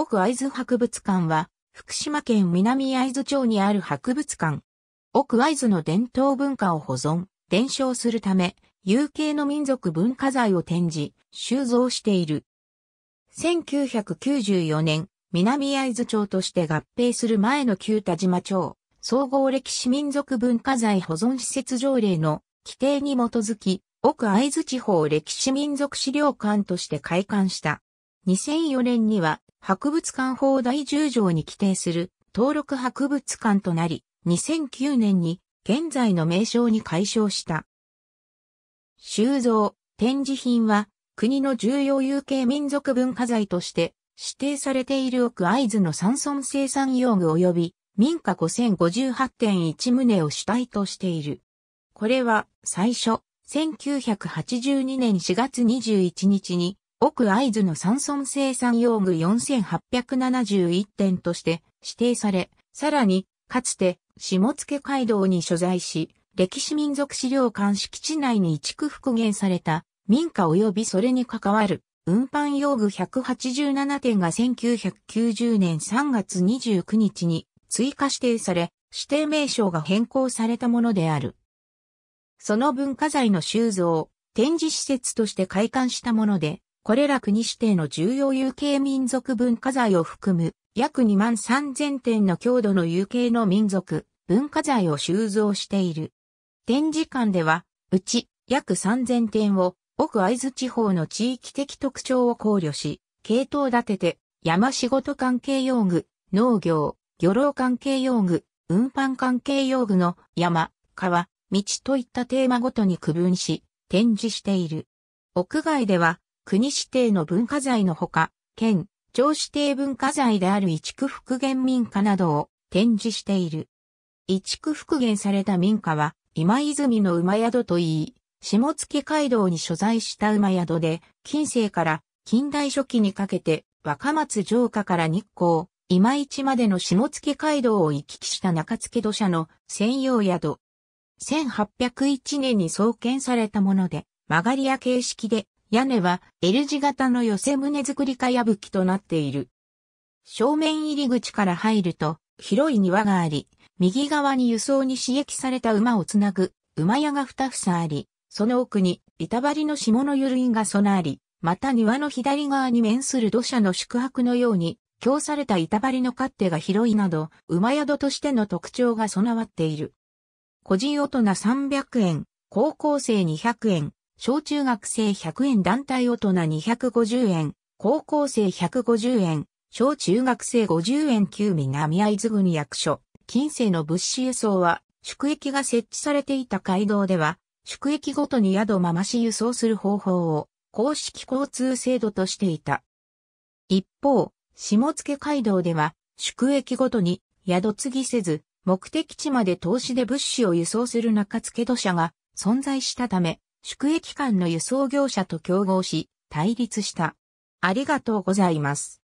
奥会津博物館は、福島県南会津町にある博物館。奥会津の伝統文化を保存、伝承するため、有形の民族文化財を展示、収蔵している。1994年、南会津町として合併する前の旧田島町、総合歴史民族文化財保存施設条例の規定に基づき、奥会津地方歴史民族資料館として開館した。2004年には博物館法第10条に規定する登録博物館となり、2009年に現在の名称に改称した。収蔵、展示品は国の重要有形民族文化財として指定されている奥会津の山村生産用具及び民家5058.1棟を主体としている。これは最初、1982年4月21日に奥合津の山村生産用具4871点として指定され、さらに、かつて、下野街道に所在し、歴史民族資料館敷地内に移築復元された民家及びそれに関わる運搬用具187点が1990年3月29日に追加指定され、指定名称が変更されたものである。その文化財の収蔵、展示施設として開館したもので、これら国指定の重要有形民族文化財を含む約2万3000点の強度の有形の民族文化財を収蔵している。展示館では、うち約3000点を奥会津地方の地域的特徴を考慮し、系統立てて山仕事関係用具、農業、漁労関係用具、運搬関係用具の山、川、道といったテーマごとに区分し、展示している。屋外では国指定の文化財のほか、県、町指定文化財である移築復元民家などを展示している。移築復元された民家は、今泉の馬宿といい、下月街道に所在した馬宿で、近世から近代初期にかけて、若松城下から日光、今市までの下月街道を行き来した中付土砂の専用宿。1801年に創建されたもので、曲がり屋形式で屋根は L 字型の寄せ棟造りかやぶきとなっている。正面入り口から入ると広い庭があり、右側に輸送に刺激された馬をつなぐ馬屋が二房あり、その奥に板張りの下のるいが備あり、また庭の左側に面する土砂の宿泊のように、供された板張りの勝手が広いなど、馬宿としての特徴が備わっている。個人大人300円、高校生200円、小中学生100円団体大人250円、高校生150円、小中学生50円旧南会津郡役所、近世の物資輸送は、宿駅が設置されていた街道では、宿駅ごとに宿ままし輸送する方法を、公式交通制度としていた。一方、下付街道では、宿駅ごとに宿継ぎせず、目的地まで投資で物資を輸送する中付土砂が存在したため、宿駅間の輸送業者と競合し、対立した。ありがとうございます。